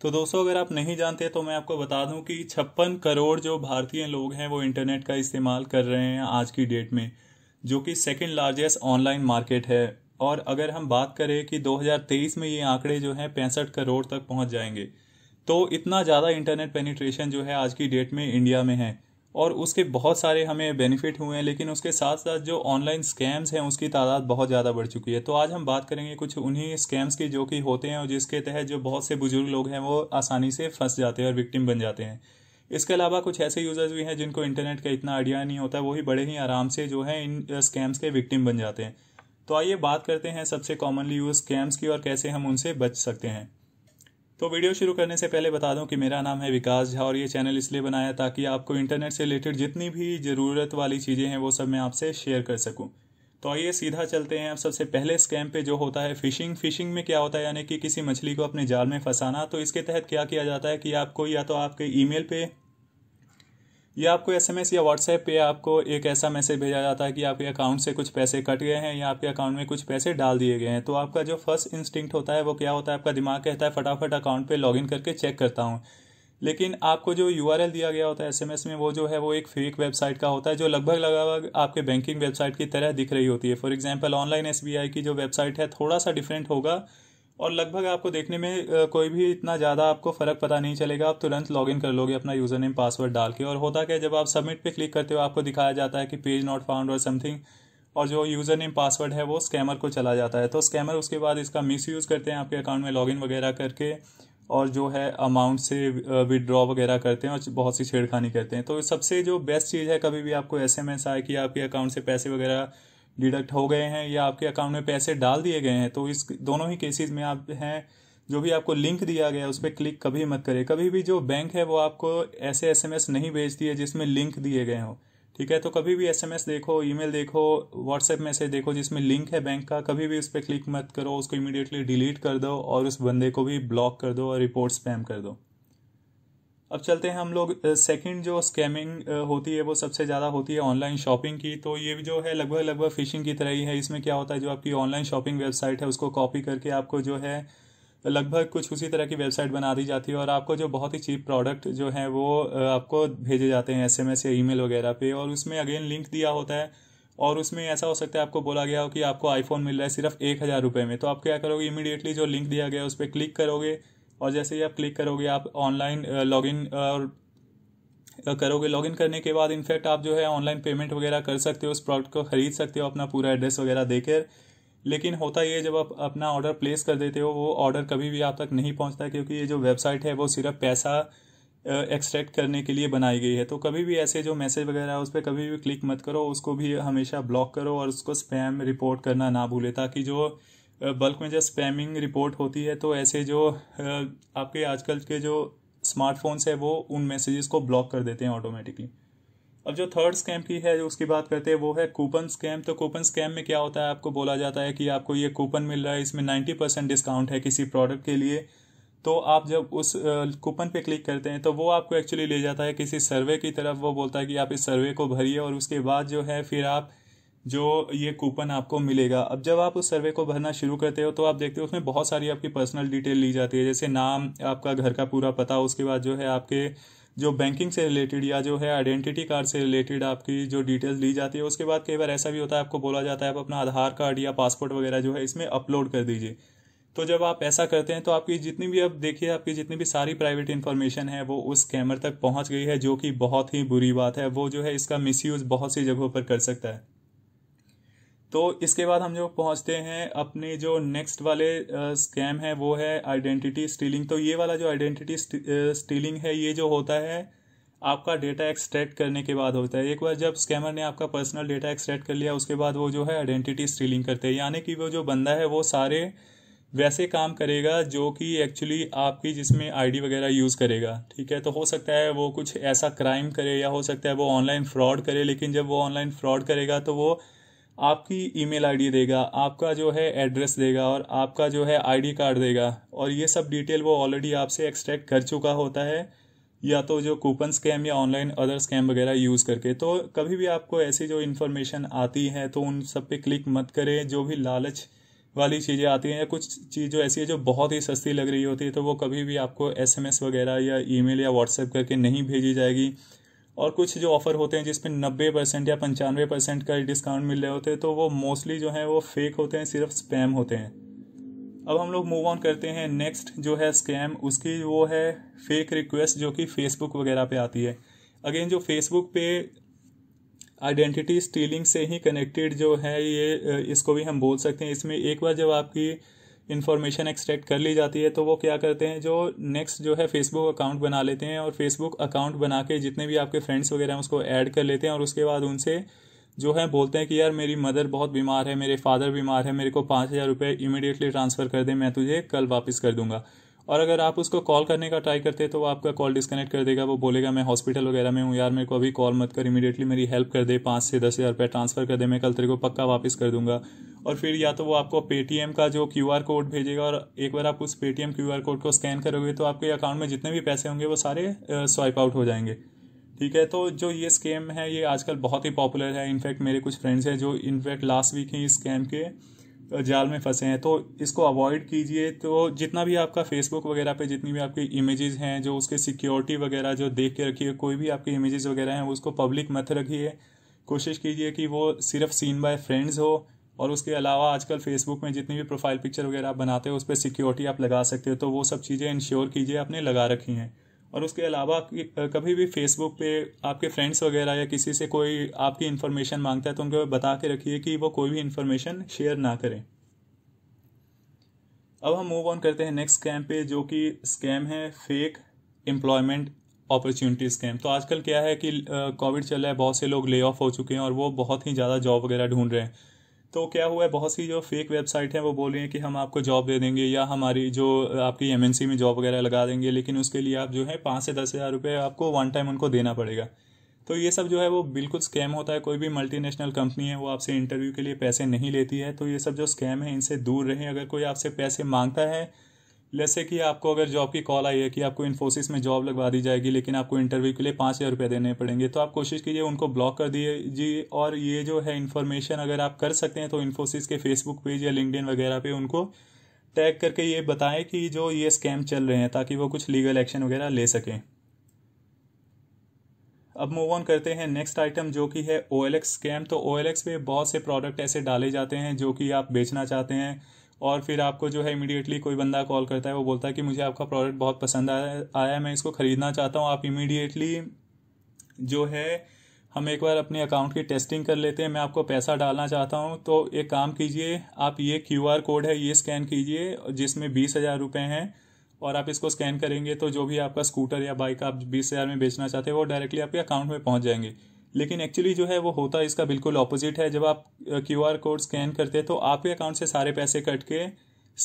तो दोस्तों अगर आप नहीं जानते तो मैं आपको बता दूं कि छप्पन करोड़ जो भारतीय लोग हैं वो इंटरनेट का इस्तेमाल कर रहे हैं आज की डेट में जो कि सेकेंड लार्जेस्ट ऑनलाइन मार्केट है और अगर हम बात करें कि 2023 में ये आंकड़े जो हैं पैंसठ करोड़ तक पहुंच जाएंगे तो इतना ज़्यादा इंटरनेट पेनिट्रेशन जो है आज की डेट में इंडिया में है और उसके बहुत सारे हमें बेनिफिट हुए हैं लेकिन उसके साथ साथ जो ऑनलाइन स्कैम्स हैं उसकी तादाद बहुत ज़्यादा बढ़ चुकी है तो आज हम बात करेंगे कुछ उन्हीं स्कैम्स की जो कि होते हैं और जिसके तहत जो बहुत से बुजुर्ग लोग हैं वो आसानी से फंस जाते हैं और विक्टिम बन जाते हैं इसके अलावा कुछ ऐसे यूज़र्स भी हैं जिनको इंटरनेट का इतना आइडिया नहीं होता वही बड़े ही आराम से जो है इन स्कैम्स के विक्टिम बन जाते हैं तो आइए बात करते हैं सबसे कॉमनली यूज स्कैम्स की और कैसे हम उनसे बच सकते हैं तो वीडियो शुरू करने से पहले बता दूं कि मेरा नाम है विकास झा और ये चैनल इसलिए बनाया ताकि आपको इंटरनेट से रिलेटेड जितनी भी ज़रूरत वाली चीज़ें हैं वो सब मैं आपसे शेयर कर सकूं तो आइए सीधा चलते हैं अब सबसे पहले स्कैम पे जो होता है फिशिंग फिशिंग में क्या होता है यानी कि किसी मछली को अपने जाल में फंसाना तो इसके तहत क्या किया जाता है कि आपको या तो आपके ईमेल पे या आपको एसएमएस या व्हाट्सएप पे आपको एक ऐसा मैसेज भेजा जाता है कि आपके अकाउंट से कुछ पैसे कट गए हैं या आपके अकाउंट में कुछ पैसे डाल दिए गए हैं तो आपका जो फर्स्ट इंस्टिंक्ट होता है वो क्या होता है आपका दिमाग कहता है फटाफट अकाउंट पे लॉगिन करके चेक करता हूँ लेकिन आपको जो यू दिया गया होता है एस में वो जो है वो एक फेक वेबसाइट का होता है जो लगभग लगभग आपके बैंकिंग वेबसाइट की तरह दिख रही होती है फॉर एग्जाम्पल ऑनलाइन एस की जो वेबसाइट है थोड़ा सा डिफरेंट होगा और लगभग आपको देखने में कोई भी इतना ज़्यादा आपको फ़र्क पता नहीं चलेगा आप तुरंत लॉगिन कर लोगे अपना यूज़र नेम पासवर्ड डाल के और होता क्या जब आप सबमिट पे क्लिक करते हो आपको दिखाया जाता है कि पेज नॉट फाउंड और समथिंग और जो यूज़र नेम पासवर्ड है वो स्कैमर को चला जाता है तो स्कैमर उसके बाद इसका मिस यूज़ करते हैं आपके अकाउंट में लॉगिन वगैरह करके और जो है अमाउंट से विड्रॉ वगैरह करते हैं और बहुत सी छेड़खानी करते हैं तो सबसे जो बेस्ट चीज़ है कभी भी आपको एस एम एस आए कि आपके अकाउंट से पैसे वगैरह डिडक्ट हो गए हैं या आपके अकाउंट में पैसे डाल दिए गए हैं तो इस दोनों ही केसेस में आप हैं जो भी आपको लिंक दिया गया है उस पर क्लिक कभी मत करें कभी भी जो बैंक है वो आपको ऐसे एसएमएस नहीं भेजती है जिसमें लिंक दिए गए हों ठीक है तो कभी भी एसएमएस देखो ईमेल देखो व्हाट्सएप मैसेज देखो जिसमें लिंक है बैंक का कभी भी उस पर क्लिक मत करो उसको इमीडिएटली डिलीट कर दो और उस बंदे को भी ब्लॉक कर दो और रिपोर्ट स्पैम कर दो अब चलते हैं हम लोग सेकंड जो स्कैमिंग होती है वो सबसे ज़्यादा होती है ऑनलाइन शॉपिंग की तो ये भी जो है लगभग लगभग फ़िशिंग की तरह ही है इसमें क्या होता है जो आपकी ऑनलाइन शॉपिंग वेबसाइट है उसको कॉपी करके आपको जो है लगभग कुछ उसी तरह की वेबसाइट बना दी जाती है और आपको जो बहुत ही चीप प्रोडक्ट जो है वो आपको भेजे जाते हैं एस एम एस या ई मेल वगैरह पे और उसमें अगेन लिंक दिया होता है और उसमें ऐसा हो सकता है आपको बोला गया हो कि आपको आईफोन मिल रहा है सिर्फ एक हज़ार रुपये में तो आप क्या करोगे इमीडिएटली जो लिंक दिया गया है उस पर क्लिक करोगे और जैसे ही आप क्लिक करोगे आप ऑनलाइन लॉगिन और करोगे लॉगिन करने के बाद इनफैक्ट आप जो है ऑनलाइन पेमेंट वगैरह कर सकते हो उस प्रोडक्ट को ख़रीद सकते हो अपना पूरा एड्रेस वगैरह देकर लेकिन होता ये जब आप अपना ऑर्डर प्लेस कर देते हो वो ऑर्डर कभी भी आप तक नहीं पहुंचता क्योंकि ये जो वेबसाइट है वो सिर्फ पैसा एक्सट्रैक्ट करने के लिए बनाई गई है तो कभी भी ऐसे जो मैसेज वगैरह है उस पर कभी भी क्लिक मत करो उसको भी हमेशा ब्लॉक करो और उसको स्पैम रिपोर्ट करना ना भूले ताकि जो बल्क में जब स्पैमिंग रिपोर्ट होती है तो ऐसे जो आपके आजकल के जो स्मार्टफोन्स है वो उन मैसेजेस को ब्लॉक कर देते हैं ऑटोमेटिकली अब जो थर्ड स्कैम की है जो उसकी बात करते हैं वो है कूपन स्कैम तो कूपन स्कैम में क्या होता है आपको बोला जाता है कि आपको ये कूपन मिल रहा है इसमें नाइन्टी परसेंट डिस्काउंट है किसी प्रोडक्ट के लिए तो आप जब उस कूपन पे क्लिक करते हैं तो वो आपको एक्चुअली ले जाता है किसी सर्वे की तरफ वो बोलता है कि आप इस सर्वे को भरिए और उसके बाद जो है फिर आप जो ये कूपन आपको मिलेगा अब जब आप उस सर्वे को भरना शुरू करते हो तो आप देखते हो उसमें बहुत सारी आपकी पर्सनल डिटेल ली जाती है जैसे नाम आपका घर का पूरा पता उसके बाद जो है आपके जो बैंकिंग से रिलेटेड या जो है आइडेंटिटी कार्ड से रिलेटेड आपकी जो डिटेल्स ली जाती है उसके बाद कई बार ऐसा भी होता है आपको बोला जाता है आप अपना आधार कार्ड या पासपोर्ट वगैरह जो है इसमें अपलोड कर दीजिए तो जब आप ऐसा करते हैं तो आपकी जितनी भी अब देखिए आपकी जितनी भी सारी प्राइवेट इन्फॉर्मेशन है वो उस स्कैमर तक पहुंच गई है जो कि बहुत ही बुरी बात है वो जो है इसका मिसयूज़ बहुत सी जगहों पर कर सकता है तो इसके बाद हम जो पहुंचते हैं अपने जो नेक्स्ट वाले स्कैम है वो है आइडेंटिटी स्टीलिंग तो ये वाला जो आइडेंटिटी स्टीलिंग है ये जो होता है आपका डेटा एक्सट्रैक्ट करने के बाद होता है एक बार जब स्कैमर ने आपका पर्सनल डेटा एक्सट्रैक्ट कर लिया उसके बाद वो जो है आइडेंटिटी स्टीलिंग करते हैं यानी कि वो जो बंदा है वो सारे वैसे काम करेगा जो कि एक्चुअली आपकी जिसमें आईडी वगैरह यूज़ करेगा ठीक है तो हो सकता है वो कुछ ऐसा क्राइम करे या हो सकता है वो ऑनलाइन फ्रॉड करे लेकिन जब वो ऑनलाइन फ्रॉड करेगा तो वो आपकी ईमेल आईडी देगा आपका जो है एड्रेस देगा और आपका जो है आईडी कार्ड देगा और ये सब डिटेल वो ऑलरेडी आपसे एक्सट्रैक्ट कर चुका होता है या तो जो कूपन स्कैम या ऑनलाइन अदर स्कैम वगैरह यूज़ करके तो कभी भी आपको ऐसी जो इन्फॉर्मेशन आती है तो उन सब पे क्लिक मत करें जो भी लालच वाली चीज़ें आती हैं या कुछ चीज़ जो ऐसी है जो बहुत ही सस्ती लग रही होती है तो वो कभी भी आपको एस वगैरह या ईमेल या व्हाट्सएप करके नहीं भेजी जाएगी और कुछ जो ऑफ़र होते हैं जिसमें नब्बे परसेंट या पंचानवे परसेंट का डिस्काउंट मिल रहे होते हैं तो वो मोस्टली जो है वो फेक होते हैं सिर्फ स्पैम होते हैं अब हम लोग मूव ऑन करते हैं नेक्स्ट जो है स्कैम उसकी वो है फेक रिक्वेस्ट जो कि फेसबुक वगैरह पे आती है अगेन जो फेसबुक पे आइडेंटिटी स्टीलिंग से ही कनेक्टेड जो है ये इसको भी हम बोल सकते हैं इसमें एक बार जब आपकी इन्फॉर्मेशन एक्सट्रैक्ट कर ली जाती है तो वो क्या करते हैं जो नेक्स्ट जो है फेसबुक अकाउंट बना लेते हैं और फेसबुक अकाउंट बना के जितने भी आपके फ्रेंड्स वगैरह हैं उसको ऐड कर लेते हैं और उसके बाद उनसे जो है बोलते हैं कि यार मेरी मदर बहुत बीमार है मेरे फादर बीमार है मेरे को पाँच हज़ार रुपये इमीडिएटली ट्रांसफ़र कर दें मैं तुझे कल वापस कर दूंगा और अगर आप उसको कॉल करने का ट्राई करते हैं तो वो आपका कॉल डिस्कनेक्ट कर देगा वो बोलेगा मैं हॉस्पिटल वगैरह में हूँ यार मेरे को अभी कॉल मत कर इमीडिएटली मेरी हेल्प कर दे पाँच से दस हज़ार रुपये ट्रांसफ़र कर दे मैं कल तेरे को पक्का वापस कर दूंगा और फिर या तो वो आपको पेटीएम का जो क्यू आर कोड भेजेगा और एक बार आप उस पेटीएम क्यू आर कोड को स्कैन करोगे तो आपके अकाउंट में जितने भी पैसे होंगे वो सारे स्वाइप आउट हो जाएंगे ठीक है तो जो ये स्कैम है ये आजकल बहुत ही पॉपुलर है इनफैक्ट मेरे कुछ फ्रेंड्स हैं जो इनफैक्ट लास्ट वीक ही इस स्कैम के जाल में फंसे हैं तो इसको अवॉइड कीजिए तो जितना भी आपका फेसबुक वगैरह पे जितनी भी आपकी इमेजेस हैं जो उसके सिक्योरिटी वगैरह जो देख के रखिए कोई भी आपकी इमेजेस वगैरह हैं उसको पब्लिक मत रखिए कोशिश कीजिए कि वो सिर्फ सीन बाय फ्रेंड्स हो और उसके अलावा आजकल फेसबुक में जितनी भी प्रोफाइल पिक्चर वगैरह आप बनाते हो उस पर सिक्योरिटी आप लगा सकते हो तो वो सब चीज़ें इंश्योर कीजिए आपने लगा रखी हैं और उसके अलावा कभी भी फेसबुक पे आपके फ्रेंड्स वगैरह या किसी से कोई आपकी इन्फॉर्मेशन मांगता है तो उनको बता के रखिए कि वो कोई भी इन्फॉर्मेशन शेयर ना करें अब हम मूव ऑन करते हैं नेक्स्ट स्कैम पे जो कि स्कैम है फेक एम्प्लॉयमेंट अपॉर्चुनिटी स्कैम तो आजकल क्या है कि कोविड चल रहा है बहुत से लोग ले ऑफ हो चुके हैं और वो बहुत ही ज़्यादा जॉब वगैरह ढूंढ रहे हैं तो क्या हुआ है बहुत सी जो फेक वेबसाइट हैं वो बोल रही हैं कि हम आपको जॉब दे देंगे या हमारी जो आपकी एम में जॉब वगैरह लगा देंगे लेकिन उसके लिए आप जो है पाँच से दस हज़ार रुपये आपको वन टाइम उनको देना पड़ेगा तो ये सब जो है वो बिल्कुल स्कैम होता है कोई भी मल्टीनेशनल कंपनी है वो आपसे इंटरव्यू के लिए पैसे नहीं लेती है तो ये सब जो स्कैम है इनसे दूर रहें अगर कोई आपसे पैसे मांगता है जैसे कि आपको अगर जॉब की कॉल आई है कि आपको इन्फोसिस में जॉब लगवा दी जाएगी लेकिन आपको इंटरव्यू के लिए पाँच हज़ार रुपये देने पड़ेंगे तो आप कोशिश कीजिए उनको ब्लॉक कर दीजिए और ये जो है इन्फॉर्मेशन अगर आप कर सकते हैं तो इन्फोसिस के फेसबुक पेज या लिंकडिन वगैरह पे उनको टैग करके ये बताएं कि जो ये स्कैम चल रहे हैं ताकि वो कुछ लीगल एक्शन वगैरह ले सकें अब मूव ऑन करते हैं नेक्स्ट आइटम जो कि है ओ एल एक्स स्कैम तो ओ एल एक्स पे बहुत से प्रोडक्ट ऐसे डाले जाते हैं जो कि आप बेचना चाहते हैं और फिर आपको जो है इमीडिएटली कोई बंदा कॉल करता है वो बोलता है कि मुझे आपका प्रोडक्ट बहुत पसंद आया आया मैं इसको ख़रीदना चाहता हूँ आप इमीडिएटली जो है हम एक बार अपने अकाउंट की टेस्टिंग कर लेते हैं मैं आपको पैसा डालना चाहता हूँ तो एक काम कीजिए आप ये क्यू आर कोड है ये स्कैन कीजिए जिसमें बीस हज़ार रुपये हैं और आप इसको स्कैन करेंगे तो जो भी आपका स्कूटर या बाइक आप बीस हज़ार में बेचना चाहते हैं वो डायरेक्टली आपके अकाउंट में पहुँच जाएंगे लेकिन एक्चुअली जो है वो होता है इसका बिल्कुल ऑपोजिट है जब आप क्यू आर कोड स्कैन करते हैं तो आपके अकाउंट से सारे पैसे कट के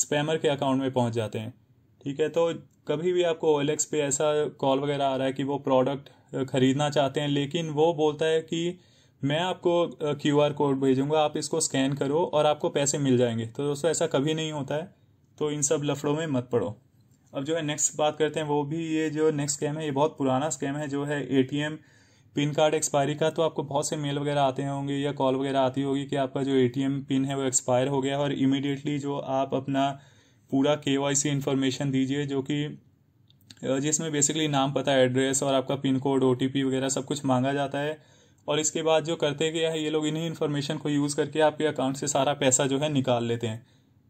स्पैमर के अकाउंट में पहुंच जाते हैं ठीक है तो कभी भी आपको ओ एल एक्स पे ऐसा कॉल वगैरह आ रहा है कि वो प्रोडक्ट ख़रीदना चाहते हैं लेकिन वो बोलता है कि मैं आपको क्यू आर कोड भेजूंगा आप इसको स्कैन करो और आपको पैसे मिल जाएंगे तो दोस्तों ऐसा कभी नहीं होता है तो इन सब लफड़ों में मत पड़ो अब जो है नेक्स्ट बात करते हैं वो भी ये जो नेक्स्ट स्कैम है ये बहुत पुराना स्कैम है जो है A T M pin card expiry का तो आपको बहुत से मेल वगैरह आते होंगे या कॉल वगैरह आती होगी कि आपका जो एटीएम पिन है वो एक्सपायर हो गया है और इमिडिएटली जो आप अपना पूरा के वाई सी इन्फॉर्मेशन दीजिए जो कि जिसमें बेसिकली नाम पता एड्रेस और आपका पिन कोड ओ वगैरह सब कुछ मांगा जाता है और इसके बाद जो करते गया है ये लोग इन्हीं इन्फॉर्मेशन को यूज़ करके आपके अकाउंट से सारा पैसा जो है निकाल लेते हैं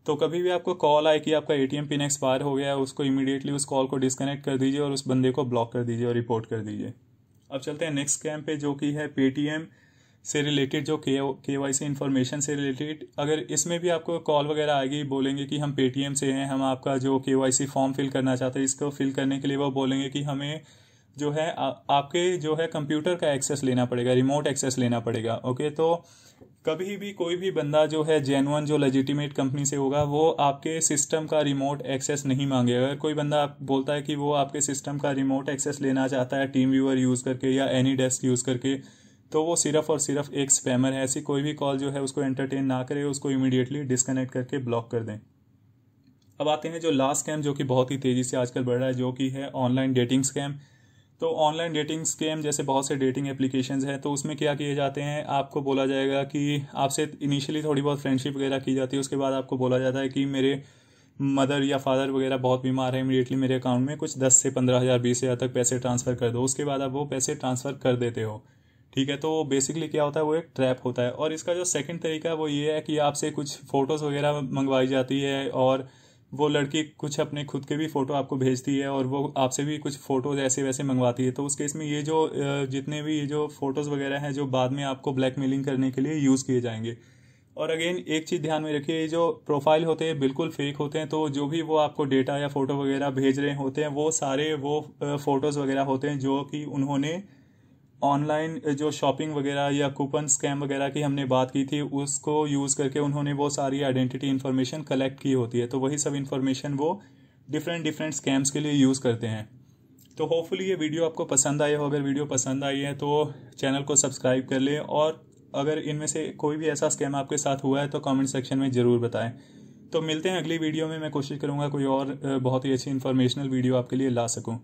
तो कभी भी आपको कॉल आए कि आपका ए पिन एक्सपायर हो गया है उसको इमीडिएटली उस कॉल को डिसकनेक्ट कर दीजिए और उस बंदे को ब्लॉक कर दीजिए और रिपोर्ट कर दीजिए अब चलते हैं नेक्स्ट स्कैम पे जो कि है पेटीएम से रिलेटेड जो के के वाई सी इन्फॉर्मेशन से रिलेटेड अगर इसमें भी आपको कॉल वगैरह आएगी बोलेंगे कि हम पेटीएम से हैं हम आपका जो के वाई सी फॉर्म फिल करना चाहते हैं इसको फिल करने के लिए वो बोलेंगे कि हमें जो है आ, आपके जो है कंप्यूटर का एक्सेस लेना पड़ेगा रिमोट एक्सेस लेना पड़ेगा ओके तो कभी भी कोई भी बंदा जो है जेनुअन जो लेजिटिमेट कंपनी से होगा वो आपके सिस्टम का रिमोट एक्सेस नहीं मांगेगा अगर कोई बंदा आप बोलता है कि वो आपके सिस्टम का रिमोट एक्सेस लेना चाहता है टीम व्यूअर यूज़ करके या एनी डेस्क यूज़ करके तो वो सिर्फ और सिर्फ एक स्पैमर है ऐसी कोई भी कॉल जो है उसको एंटरटेन ना करे उसको इमीडिएटली डिसकनेक्ट करके ब्लॉक कर दें अब आते हैं जो लास्ट स्कैम जो कि बहुत ही तेज़ी से आजकल बढ़ रहा है जो कि है ऑनलाइन डेटिंग स्कैम तो ऑनलाइन डेटिंग स्कैम जैसे बहुत से डेटिंग एप्लीकेशन हैं तो उसमें क्या किए जाते हैं आपको बोला जाएगा कि आपसे इनिशियली थोड़ी बहुत फ्रेंडशिप वगैरह की जाती है उसके बाद आपको बोला जाता है कि मेरे मदर या फादर वगैरह बहुत बीमार है इमीडिएटली मेरे अकाउंट में कुछ दस से पंद्रह हज़ार बीस हज़ार तक पैसे ट्रांसफ़र कर दो उसके बाद आप वो पैसे ट्रांसफ़र कर देते हो ठीक है तो बेसिकली क्या होता है वो एक ट्रैप होता है और इसका जो सेकंड तरीका है वो ये है कि आपसे कुछ फ़ोटोज़ वगैरह मंगवाई जाती है और वो लड़की कुछ अपने खुद के भी फ़ोटो आपको भेजती है और वो आपसे भी कुछ फ़ोटोज़ ऐसे वैसे मंगवाती है तो उस केस में ये जो जितने भी ये जो फ़ोटोज़ वगैरह हैं जो बाद में आपको ब्लैकमेलिंग करने के लिए यूज़ किए जाएंगे और अगेन एक चीज़ ध्यान में रखिए ये जो प्रोफाइल होते हैं बिल्कुल फेक होते हैं तो जो भी वो आपको डेटा या फ़ोटो वगैरह भेज रहे होते हैं वो सारे वो फ़ोटोज़ वगैरह होते हैं जो कि उन्होंने ऑनलाइन eh, जो शॉपिंग वगैरह या कूपन स्कैम वगैरह की हमने बात की थी उसको यूज़ करके उन्होंने वो सारी आइडेंटिटी इन्फॉर्मेशन कलेक्ट की होती है तो वही सब इन्फॉर्मेशन वो डिफरेंट डिफरेंट स्कैम्स के लिए यूज़ करते हैं तो होपफुली ये वीडियो आपको पसंद आई हो अगर वीडियो पसंद आई है तो चैनल को सब्सक्राइब कर लें और अगर इनमें से कोई भी ऐसा स्कैम आपके साथ हुआ है तो कमेंट सेक्शन में ज़रूर बताएं तो मिलते हैं अगली वीडियो में मैं कोशिश करूँगा कोई और eh, बहुत ही अच्छी इन्फॉर्मेशनल वीडियो आपके लिए ला सकूँ